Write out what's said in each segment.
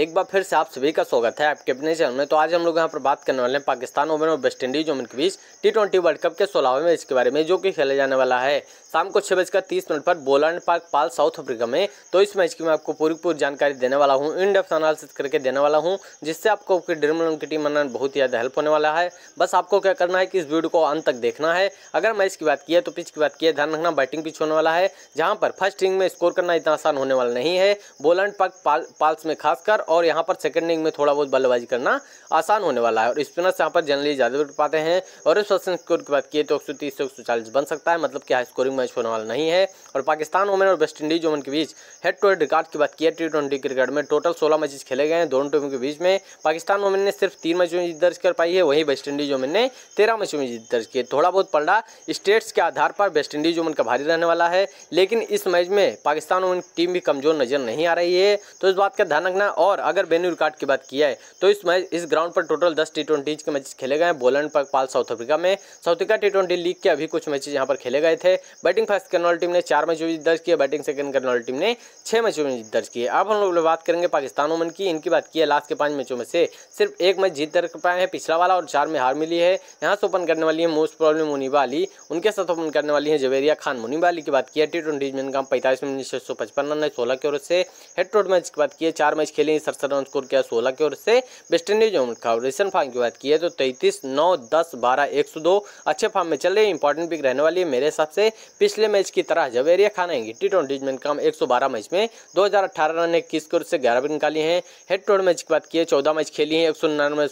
एक बार फिर से आप सभी का स्वागत है आपके अपने चैनल में तो आज हम लोग यहाँ पर बात करने वाले हैं पाकिस्तान ओमन और वेस्ट इंडीज के बीच टी ट्वेंटी वर्ल्ड कप के सोलहवें मैच के बारे में जो कि खेला जाने वाला है शाम को छह बजकर तीस मिनट पर Boland Park Paarl South Africa में तो इस मैच की मैं आपको पूरी पूरी जानकारी देने वाला हूँ इन डेप्थ एनालिसिस करके देने वाला हूँ जिससे आपको आपकी ड्रीम इलेवन की टीम बनाना बहुत ही ज़्यादा हेल्प होने वाला है बस आपको क्या करना है कि इस वीडियो को अंत तक देखना है अगर मैच की बात की है तो पिच की बात की है ध्यान रखना बैटिंग पिच होने वाला है जहाँ पर फर्स्ट इनिंग में स्कोर करना इतना आसान होने वाला नहीं है बोलैंड पार्क पाल्स में खासकर और यहाँ पर सेकेंड इनिंग में थोड़ा बहुत बल्लेबाजी करना आसान होने वाला है और स्पिनर्स यहाँ पर जनरली ज़्यादा पाते हैं और इस स्कोर की बात की तो एक सौ तीस से एक सौ चालीस बन सकता है मतलब कि हाई स्कोरिंग मैच होने वाला नहीं है और पाकिस्तान वुमेन और वेस्ट इंडीज वुमेन के बीच हेड टू हेड रिकॉर्ड की बात की टी ट्वेंटी क्रिकेट में टोटल सोलह मैचेस खेले गए हैं दोनों टीमों के बीच में पाकिस्तान वुमेन ने सिर्फ तीन मैचों में जीत दर्ज कर पाई है वहीं वेस्ट इंडीज वुमेन ने तेरह मैचों में जीत दर्ज की थोड़ा बहुत पलड़ा स्टेट्स के आधार पर वेस्ट इंडीज वुमेन का भारी रहने वाला है लेकिन इस मैच में पाकिस्तान वुमेन टीम भी कमजोर नजर नहीं आ रही है तो इस बात का ध्यान रखना और अगर बेन्यू रिकॉर्ड की बात किया है तो इस मैच इस ग्राउंड पर टोटल दस टी ट्वेंटीज के मैच खेले गए हैं बोलैंड पर पाल साउथ अफ्रीका में South Africa T twenty league के अभी कुछ मैचेज यहाँ पर खेले गए थे बैटिंग फर्स्ट करने वाली टीम ने चार मैचों में दर्ज किया बैटिंग सेकंड करने वाली टीम ने छह मैचों में दर्ज किए अब हम लोग बात करेंगे पाकिस्तान ओमन की इनकी बात की है लास्ट के पांच मैचों में से सिर्फ एक मैच जीत दर्ज पाए हैं पिछला वाला और चार में हार मिली है यहाँ से ओपन करने वाली है मोस्ट प्रॉब्लम मुनीबा अली उनके साथ ओपन करने वाली है जवेरिया खान मुनीबा अली की बात की है टी ट्वेंटी में इनका पैंतालीस में छह सौ पचपन रन है सोलह की ओर से हेड टू मैच की बात की है चार मैच खेले सड़सठ रन स्कोर किया सोलह की ओर से वेस्ट इंडीज का रिसन फार्म की बात की है तो तैंतीस नौ दस बारह एक सौ दो अच्छे फार्म में चल रहे इंपॉर्टेंट पिक रहने वाली है मेरे हिसाब से पिछले मैच की तरह जवेरिया खान आएंगे टी ट्वेंटी मैच कम एक मैच में दो रन ने इक्कीस की ओर से ग्यारह विकेट निकाली हैं हेड टू मैच की बात की है चौदह मैच खेली है एक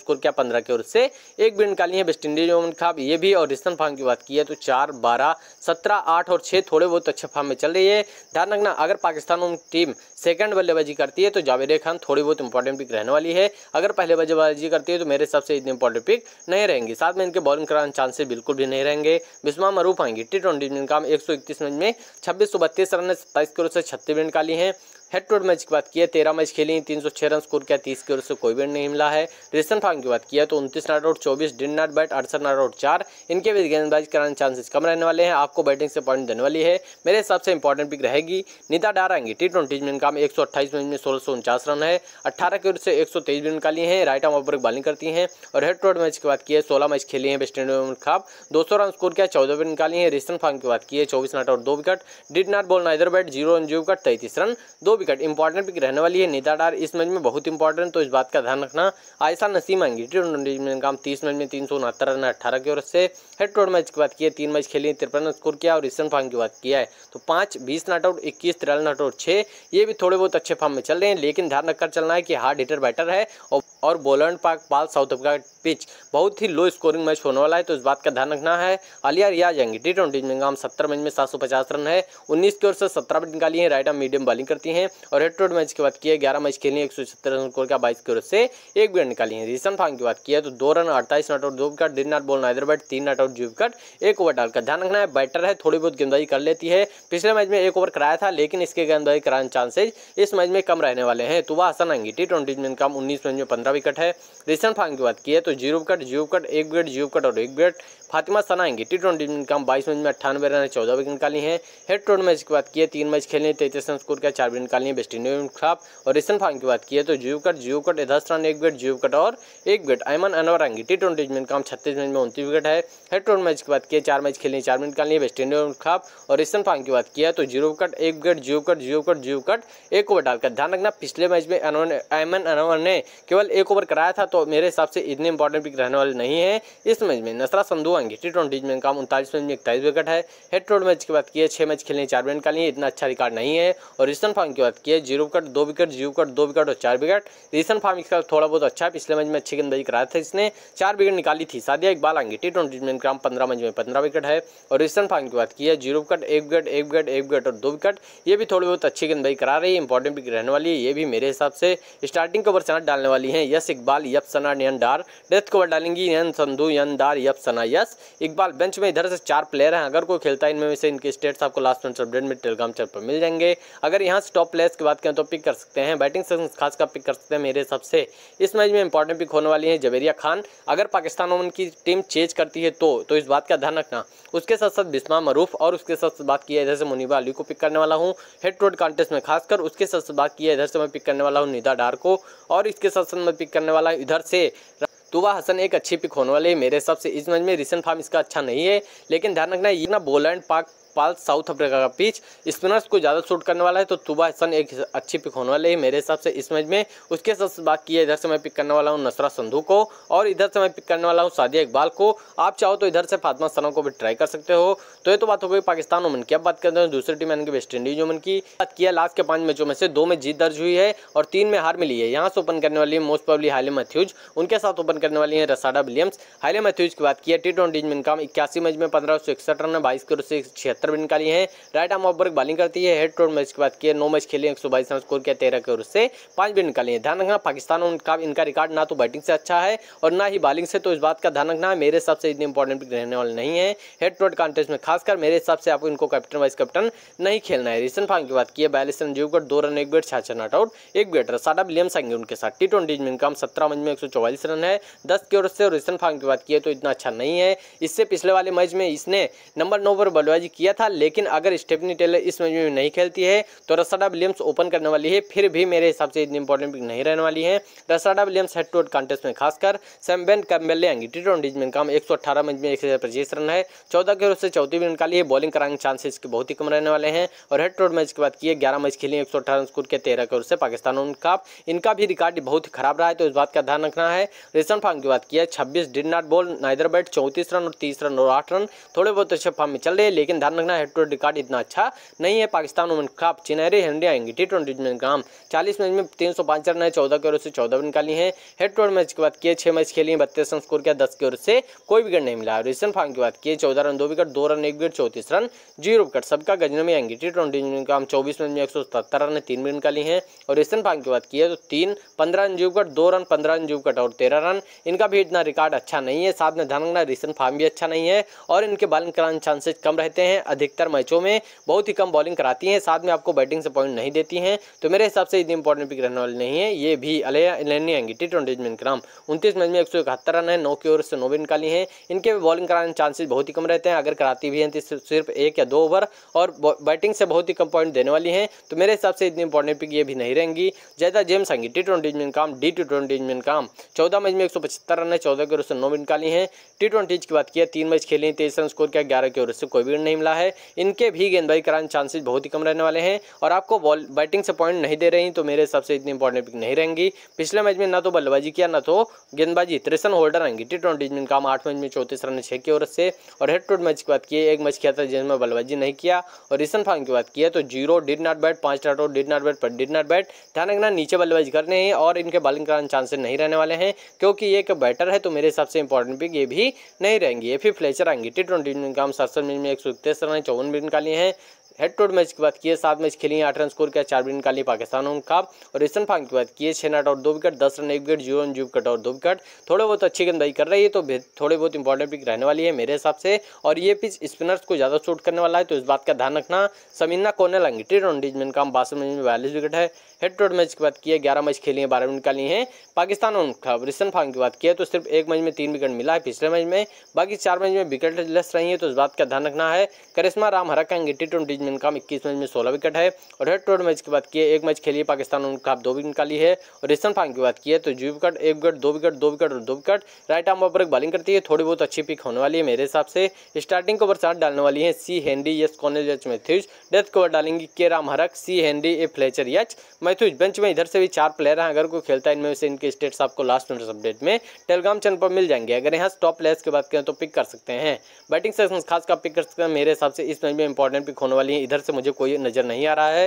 स्कोर किया पंद्रह की ओर से एक विकेट निकाली है वेस्ट इंडीज ओमन खाब ये भी और रिस्तन फार्म की बात की है तो चार बारह सत्रह आठ और छह थोड़े बहुत अच्छे फार्म में चल रही है ध्यान रखना अगर पाकिस्तान टीम सेकंड बल्लेबाजी करती है तो जावेरिया खान थोड़ी बहुत इंपॉर्टेंट पिक रहने वाली है अगर पहले बल्लेबाजी करती है तो मेरे हिसाब से इतने इंपॉर्टेंट पिक नहीं रहेंगे साथ में इनके बॉलिंग कराने चांसेस बिल्कुल भी नहीं रहेंगे बिस्मा मरूफ आएंगे टी ट्वेंटी काम एक एक सौ इकतीस मैच में छब्बीस सौ बत्तीस रन सत्ताईस करोड़ से छत्तीस रन निकाली हैं हेड टू हेड मैच की बात किया तेरह मैच खेली तीन सौ छः रन स्कोर किया तीस की ओर से कोई भी नहीं मिला है रिसेंट फार्म की बात किया तो उनतीस नॉट आउट चौबीस डिन नॉट बैट अड़सठ नॉट आउट चार इनके भी गेंदबाजी कराने चांसेस कम रहने वाले हैं आपको बैटिंग से पॉइंट देने वाली है मेरे हिसाब से इंपॉर्टेंट पिक रहेगी नीता डारांगी टी ट्वेंटी में इनका एक सौ अट्ठाईस मैच में सोलह सौ उनचास रन है अट्ठारह की ओर से एक सौ तेईस रन निकाली है राइट आर्म ऑफ बॉलिंग करती हैं और हेड टू हेड मैच की बात की है सोलह मैच खेली है वेस्ट इंडीज खिलाफ दो सौ रन स्कोर किया चौदह विकेट निकाली है रिसेंट फॉर्म की बात की है चौबीस नॉट आउट दो wicket did not bowl neither bat zero run zero wicket तैंतीस रन दो विकेट इंपॉर्टेंट पिक रहने वाली है नेता डार इस मैच में बहुत इंपॉर्टेंट तो इस बात का ध्यान रखना आयसा नसीम आएंगी टी ट्वेंटी में काम तीस मैच में तीन सौ उनहत्तर रन अट्ठारह की ओर से हेड टोड मैच की बात की है तीन मैच खेली है तिरपन स्कोर किया और ईस्टर्न फार्म की बात किया है तो पाँच बीस नॉट आउट इक्कीस तिरल नॉट आउट छः ये भी थोड़े बहुत अच्छे फॉर्म में चल रहे हैं लेकिन ध्यान रखकर चलना है कि हार्ड हिटर बैटर है और और बोलैंड पाक पाल साउथ अफ्रीका पिच बहुत ही लो स्कोरिंग मैच होने वाला है तो इस बात का ध्यान रखना है अलिया रिया जाएंगे टी ट्वेंटी में सत्तर मैच में सात सौ पचास रन है उन्नीस की ओर से सत्रह बट निकाली है राइट आर्म मीडियम बॉलिंग करती हैं और हेड टू मैच की बात की है ग्यारह मैच खेली एक सौ सत्तर रन स्कोर का बाईस की ओर से एक विकेट निकाली है रिसन फांग की बात की है तो दो रन अड़तालीस नॉट और दो wicket did not bowl neither bat तीन नॉट आउट जी विकट एक ओवर डाल का ध्यान रखना है बैटर है थोड़ी बहुत गेंदबाजी कर लेती है पिछले मैच में एक ओवर कराया था लेकिन इसके गेंदबाजी कराने चांसेज इस मैच में कम रहने वाले हैं तो वह आसान आएंगे टी ट्वेंटी में उन्नीस मैच में पंद्रह छोटा विकेट है रिशन फार्म की बात की है तो जीरो विकेट जीरो विकेट एक विकेट जीरो विकेट और एक विकेट फातिमा सनाएंगे टी ट्वेंटी में काम बाईस मैच में अट्ठानवे रन है चौदह विकेट निकाली है हेड टोड मैच की बात की है तीन मैच खेलने तैतीस रन स्कोर किया चार विकेट निकाली है वेस्ट इंडीज के खिलाफ और रिशन फार्म की बात की है तो जीरो विकेट जीरो विकेट दस रन एक विकेट जीरो विकेट और एक विकेट अयमन अनवर आएंगे टी ट्वेंटी में काम छत्तीस मैच में उनतीस विकेट है हेड टोड मैच की बात की है चार मैच खेलने चार विकेट निकाली है वेस्ट इंडीज के खिलाफ और रिशन फार्म की बात की है तो जीरो विकेट एक wicket zero wicket zero wicket zero wicket एक ओवर डालकर ध्यान रखना पिछले मैच में अयमन अनवर ने केवल एक ओवर कराया था तो मेरे हिसाब से इतने इंपॉर्टेंट पिक रहने वाले नहीं है इस मैच में नसरा संधु आएंगे टी ट्वेंटी में काम उनतालीस मैच में इकतालीस विकेट है हेड टू मैच की बात की है छह मैच खेलने चार विकेट का लिए इतना अच्छा रिकॉर्ड नहीं है और रिसन फार्म की बात की है जीरो विकेट दो विकेट जीरो विकेट दो विकेट और चार विकेट रिसन फार्म इसका थोड़ा बहुत अच्छा है पिछले मैच में अच्छी गेंदबाजी कराया था इसने चार विकेट निकाली थी सादिया इकबाल आएंगे टी ट्वेंटी में काम पंद्रह मैच में पंद्रह विकेट है और रिसन फार्म की बात की है जीरो विकेट एक विकेट एक विकेट एक विकेट और दो विकेट ये भी थोड़ी बहुत अच्छी गेंदबाजी करा रही है इंपॉर्टेंट पिक रहने वाली है ये भी मेरे हिसाब से स्टार्टिंग के ऊपर चार्ट डालने वाली है यस इकबाल यप सना नियनडार डेथ कवर डालेंगी यन संधु यनदार यप सना यस इकबाल बेंच में इधर से चार प्लेयर हैं अगर कोई खेलता है इनमें से इनके स्टेट्स आपको लास्ट मिनट अपडेट में टेलीग्राम चैनल पर मिल जाएंगे अगर यहाँ से टॉप प्लेयर्स की बात करें तो पिक कर सकते हैं बैटिंग सेक्शन खास का पिक कर सकते हैं मेरे हिसाब से इस मैच में इंपॉर्टेंट पिक होने वाली है जवेरिया खान अगर पाकिस्तान ओमन की टीम चेंज करती है तो तो इस बात का ध्यान रखना उसके साथ साथ बिस्मा मरूफ और उसके साथ साथ बात किया इधर से मुनीबा अली को पिक करने वाला हूँ हेड टू हेड कॉन्टेस्ट में खासकर उसके साथ साथ बात किया इधर से मैं पिक करने वाला हूँ निदा डार को और इसके साथ साथ मैं पिक करने वाला हूँ इधर से तुबा हसन एक अच्छी पिक होने वाली है मेरे हिसाब से इस मैच में रिसेंट फार्म इसका अच्छा नहीं है लेकिन ध्यान रखना ये ना बोलैंड पाक पाल साउथ अफ्रीका का पिच स्पिनर्स को ज़्यादा शूट करने वाला है तो तुबा हसन एक अच्छी पिक होने वाली है मेरे हिसाब से इस मैच में उसके साथ बात की है इधर से मैं पिक करने वाला हूँ नसरा संधू को और इधर से मैं पिक करने वाला हूँ सादिया इकबाल को आप चाहो तो इधर से फातमा सना को भी ट्राई कर सकते हो तो ये तो बात हो गई पाकिस्तान ओमन की अब बात करते हैं दूसरी टीम यानी कि वेस्ट इंडीज ओमन की बात किया लास्ट के पाँच मैचों में से दो में जीत दर्ज हुई है और तीन में हार मिली है यहाँ से ओपन करने वाली है मोस्ट प्रॉब्ली हाली मैथ्यूज उनके साथ ओपन करने वाली है रसाडा विलियम्स हाली मैथ्यूज की बात की है टी ट्वेंटी इक्यासी मैच में पंद्रह सौ इकसठ रन है बाईस करोड़ से छिहत्तर सत्तर रन निकाली है right arm off break bowling करती है हेड टोड मैच की बात की है नौ मैच खेले एक सौ बाईस रन स्कोर किया तेरह के ओर से पांच विकेट निकाली है ध्यान रखना पाकिस्तान उनका इनका रिकॉर्ड ना तो बैटिंग से अच्छा है और ना ही बॉलिंग से तो इस बात का ध्यान रखना है मेरे हिसाब से इतनी इंपॉर्टेंट रहने वाले नहीं है हेड टोड कॉन्टेस्ट में खासकर मेरे हिसाब से आपको इनको कैप्टन वाइस कैप्टन नहीं खेलना है रिसेंट फार्म की बात की है बयालीस रन जीव दो रन एक विकेट छाछ नॉट आउट एक विकेट साडा विलियम्स सांगे उनके साथ टी ट्वेंटी में इनका सत्रह मैच में एक रन है दस की ओर से और रिसेंट फार्म की बात की है तो इतना अच्छा नहीं है इससे पिछले वाले मैच में इसने नंबर नौ पर बल्लेबाजी किया किया था लेकिन अगर स्टेफनी टेलर इस मैच में नहीं खेलती है तो रसाडा विलियम्स ओपन करने वाली है फिर भी मेरे हिसाब से इतनी इंपॉर्टेंट पिक नहीं रहने वाली है रसाडा Williams head to head contest में खासकर सैमबेन कैम्बेल लेंगी टी ट्वेंटी में काम एक मैच में एक रन है चौदह के से चौथी भी निकाली है बॉलिंग कराने चांसेस के बहुत ही कम रहने वाले हैं और हेड टू मैच की बात की ग्यारह मैच खेली एक सौ अठारह स्कोर के तेरह करोड़ से पाकिस्तान उनका इनका भी रिकॉर्ड बहुत ही खराब रहा है तो इस बात का ध्यान रखना है रेशन फार्म की बात की छब्बीस did not bowl neither bat चौंतीस रन और तीस रन और आठ रन थोड़े बहुत अच्छे फार्म में चल रहे हैं लेकिन ध्यान लगना है टू रिकॉर्ड इतना अच्छा नहीं है पाकिस्तान वुमेन खिलाफ चिनहरी हंडिया आएंगी टी ट्वेंटी में मैच चालीस मैच में तीन सौ पाँच रन है चौदह के ओर से चौदह रन काली है हेड टू मैच की बात किए छः मैच खेली है बत्तीस रन स्कोर किया दस की ओर से कोई विकेट नहीं मिला रोशन फार्म की बात किए चौदह रन दो विकेट दो रन एक विकेट चौतीस रन जीरो विकेट सबका गजन में आएंगे टी ट्वेंटी में निगम चौबीस मैच में एक सौ सत्तर रन तीन विकेट निकाली हैं और रोशन फार्म की बात किए तो तीन पंद्रह रन जीव कट दो रन पंद्रह रन जीव कट और तेरह रन इनका भी इतना रिकॉर्ड अच्छा नहीं है साथ में ध्यान रखना रिसेंट फार्म भी अच्छा नहीं है और इनके बॉलिंग कराने चांसेज कम रहते हैं अधिकतर मैचों में बहुत ही कम बॉलिंग कराती हैं साथ में आपको बैटिंग से पॉइंट नहीं देती हैं तो मेरे हिसाब से इतनी इंपॉर्टेंट पिक रहने वाली नहीं है ये भी लेनी आएंगी टी ट्वेंटी में इनक्राम उनतीस मैच में एक रन है नौ की ओर से नौ भी निकाली हैं इनके भी बॉलिंग कराने चांसेस बहुत ही कम रहते हैं अगर कराती भी हैं तो सिर्फ एक या दो ओवर और बैटिंग से बहुत ही कम पॉइंट देने वाली हैं तो मेरे हिसाब से इतनी इंपॉर्टेंट पिक ये भी नहीं रहेंगी जैदा जेम्स आएंगी टी ट्वेंटी में इनकाम डी टी ट्वेंटी में इनकाम चौदह मैच में एक रन है चौदह की ओर से नौ भी निकाली हैं टी ट्वेंटी की बात किया तीन मैच खेली तेईस रन स्कोर किया ग्यारह की ओर से कोई भी नहीं मिला है इनके भी गेंदबाजी कराने चांसेस बहुत ही कम रहने वाले हैं और आपको बॉल बैटिंग से पॉइंट नहीं दे रही तो मेरे हिसाब से इतनी इंपॉर्टेंट पिक नहीं रहेंगी पिछले मैच में ना तो बल्लेबाजी किया ना तो गेंदबाजी तिरसठ होल्डर रहेंगी टी ट्वेंटी में काम आठ मैच में चौतीस रन छः की ओर से और हेड टू मैच की बात की एक मैच किया था जिसमें बल्लेबाजी नहीं किया और रिसन फॉर्म की बात की तो जीरो डिड नॉट बैट पांच टाटो डिड नॉट बैट पर डिड नॉट बैट ध्यान रखना नीचे बल्लेबाजी करने हैं और इनके बॉलिंग कराने चांसेस नहीं रहने वाले हैं क्योंकि ये एक बैटर है तो मेरे हिसाब से इंपॉर्टेंट पिक ये भी नहीं रहेंगी ये फिर फ्लेचर आएंगी टी ट्वेंटी में काम सड़सठ मैच में एक सौ इकतीस ने चौवन विकेट निकाली हैं हेड टू मैच की बात किए सात मैच खेली आठ रन स्कोर किया चार विकेट निकाली पाकिस्तान उनका और ईस्टर्न फार्म की बात किए छः नाट और दो विकेट दस रन एक wicket zero run zero wicket और दो विकेट थोड़े बहुत अच्छी गेंदबाजी कर रही है तो थोड़े बहुत इंपॉर्टेंट पिक रहने वाली है मेरे हिसाब से और ये पिच स्पिनर्स को ज़्यादा सूट करने वाला है तो इस बात का ध्यान रखना समीना कोने लंगी टी ट्वेंटी डिजमैन का बासठ मैच में बयालीस विकेट है हेड टू हेड मैच की बात की है ग्यारह मैच खेली है बारह विकेट निकाली है पाकिस्तान और रिसन फार्म की बात की है तो सिर्फ एक मैच में तीन विकेट मिला है पिछले मैच में बाकी चार मैच में विकेट लेस रही है तो इस बात का ध्यान रखना है करिश्मा राम हरा कहेंगे टी ट्वेंटी में इनका इक्कीस मैच में सोलह विकेट है और हेड टू हेड मैच की बात की है एक मैच खेली है पाकिस्तान और उनका दो विकेट निकाली है और रिसन फार्म की बात की है तो जी विकेट एक विकेट दो विकेट दो विकेट और दो विकेट राइट आर्म पर एक बॉलिंग करती है थोड़ी बहुत अच्छी पिक होने वाली है मेरे हिसाब से स्टार्टिंग को चार डालने वाली है C Henry S Connell Matthews death को डालेंगी K Ramharack C Henry A Fletcher H Matthews bench तो में इधर से भी चार प्लेयर हैं अगर कोई खेलता है इनमें से इनके स्टेट्स आपको लास्ट नोटिस अपडेट में टेलीग्राम चैनल पर मिल जाएंगे अगर यहाँ टॉप प्लेयर्स की बात करें तो पिक कर सकते हैं बैटिंग सेक्शन खास का पिक कर सकते हैं मेरे हिसाब से इस मैच में इंपॉर्टेंट पिक होने वाली है इधर से मुझे कोई नजर नहीं आ रहा है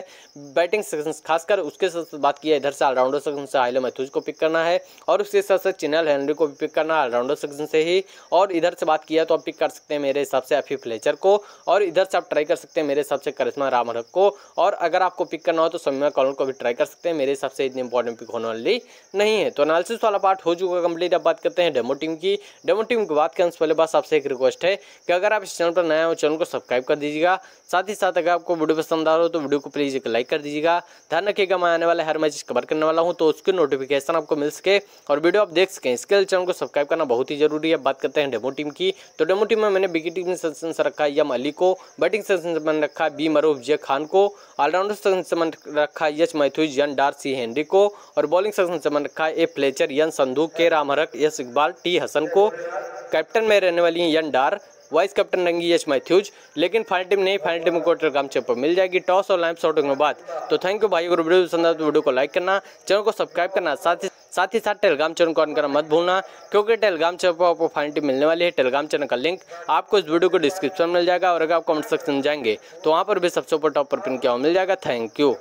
बैटिंग सेक्शन खासकर उसके साथ बात की इधर से ऑलराउंडर सेक्शन से आइलो मैथ्यूज को पिक करना है और उसके साथ साथ चिनल हेनरी को भी पिक करना है ऑलराउंडर सेक्शन से ही और इधर से बात किया तो आप पिक कर सकते हैं मेरे हिसाब से अफी फ्लेचर को और इधर से आप ट्राई कर सकते हैं मेरे हिसाब से करिश्मा रामरक को और अगर आपको पिक करना हो तो समीमा कॉलर को भी ट्राई ट्राई कर सकते हैं मेरे हिसाब से इतनी इंपॉर्टेंट पिक होने वाली नहीं है तो एनालिसिस वाला पार्ट हो चुका कंप्लीट अब बात करते हैं डेमो टीम की डेमो टीम की बात करें पहले बस आपसे एक रिक्वेस्ट है कि अगर आप इस चैनल पर नया हो चैनल को सब्सक्राइब कर दीजिएगा साथ ही साथ अगर आपको वीडियो पसंद आ रहा हो तो वीडियो को प्लीज़ एक लाइक कर दीजिएगा ध्यान रखिएगा मैं आने वाले हर मैच कवर करने वाला हूँ तो उसकी नोटिफिकेशन आपको मिल सके और वीडियो आप देख सकें इसके लिए चैनल को सब्सक्राइब करना बहुत ही जरूरी है बात करते हैं डेमो टीम की तो डेमो टीम में मैंने विकेटिंग सेक्शन से रखा यम अली को बैटिंग सेक्शन से मैंने रखा बी मरूफ जे खान को ऑलराउंडर सेक्शन से मैंने रखा यच मैथ्यू थ्यूज यन डार सी हेनरी को और बॉलिंग सेक्शन से मन रखा है ए Fletcher N Sandhu K Ramharack S Iqbal T Hasan को कैप्टन में रहने वाली यन डार वाइस कैप्टन रहेंगी यश मैथ्यूज लेकिन फाइनल टीम नहीं फाइनल टीम को टेलीग्राम चैनल पर मिल जाएगी टॉस और लाइव शॉटिंग के बाद तो थैंक यू भाई अगर वीडियो पसंद आए तो वीडियो को लाइक करना चैनल को सब्सक्राइब करना साथ ही साथ ही साथ टेलीग्राम चैनल को ऑन करना मत भूलना क्योंकि टेलीग्राम चैनल पर आपको फाइनल टीम मिलने वाली है टेलीग्राम चैनल का लिंक आपको इस वीडियो को डिस्क्रिप्शन में मिल जाएगा और अगर आप कमेंट सेक्शन में जाएंगे तो वहाँ पर भी सबसे ऊपर टॉप पर पिन किया मिल जाएगा थैंक यू